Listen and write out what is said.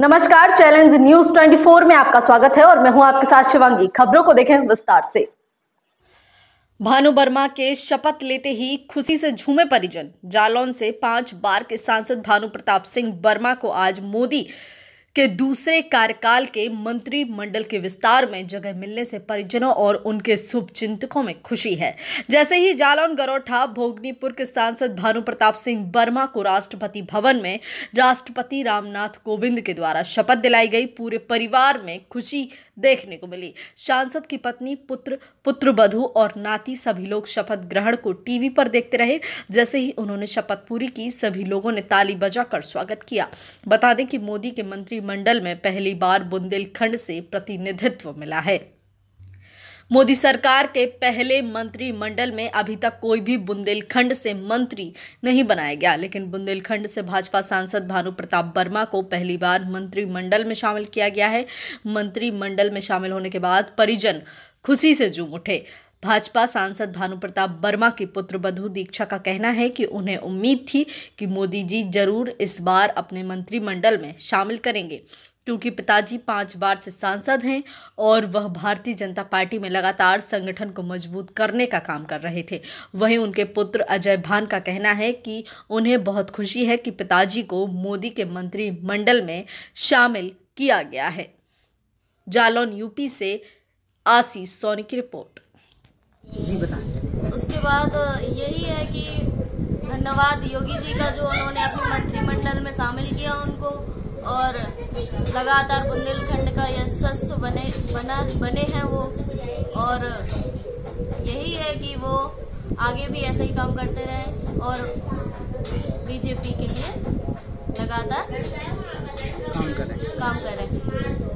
नमस्कार challenge news 24 में आपका स्वागत है और मैं हूं आपके साथ शिवांगी खबरों को देखें विस्तार से भानु वर्मा के शपथ लेते ही खुशी से झूमे परिजन जालौन से पांच बार के सांसद भानु प्रताप सिंह वर्मा को आज मोदी के दूसरे कार्यकाल के मंत्रिमंडल के विस्तार में जगह मिलने से परिजनों और उनके शुभचिंतकों में खुशी है जैसे ही जालौन गरोठा भोगनीपुर के सांसद भानु प्रताप सिंह वर्मा को राष्ट्रपति भवन में राष्ट्रपति रामनाथ कोविंद के द्वारा शपथ दिलाई गई पूरे परिवार में खुशी देखने को मिली सांसद की पत्नी पुत्र पुत्र बधु और नाती सभी लोग शपथ ग्रहण को टीवी पर देखते रहे जैसे ही उन्होंने शपथ पूरी की सभी लोगों ने ताली बजाकर स्वागत किया बता दें कि मोदी के मंत्री मंत्रिमंडल में पहली बार बुंदेलखंड से प्रतिनिधित्व मिला है मोदी सरकार के पहले मंत्रिमंडल में अभी तक कोई भी बुंदेलखंड से मंत्री नहीं बनाया गया लेकिन बुंदेलखंड से भाजपा सांसद भानु प्रताप वर्मा को पहली बार मंत्रिमंडल में शामिल किया गया है मंत्रिमंडल में शामिल होने के बाद परिजन खुशी से जूम उठे भाजपा सांसद भानु प्रताप वर्मा की पुत्र बधु दीक्षा का कहना है कि उन्हें उम्मीद थी कि मोदी जी जरूर इस बार अपने मंत्रिमंडल में शामिल करेंगे क्योंकि पिताजी पांच बार से सांसद हैं और वह भारतीय जनता पार्टी में लगातार संगठन को मजबूत करने का काम कर रहे थे वहीं उनके पुत्र अजय भान का कहना है कि उन्हें बहुत खुशी है कि पिताजी को मोदी के मंत्रिमंडल में शामिल किया गया है जालौन यूपी से आशीष सोनी की रिपोर्ट जी बताएं उसके बाद यही है कि धन्यवाद योगी जी का जो उन्होंने अपने मंत्रिमंडल में शामिल किया उनको और लगातार बुंदेलखंड का यशस्व बने बना बने हैं वो और यही है कि वो आगे भी ऐसे ही काम करते रहे और बीजेपी के लिए लगातार काम करें काम करें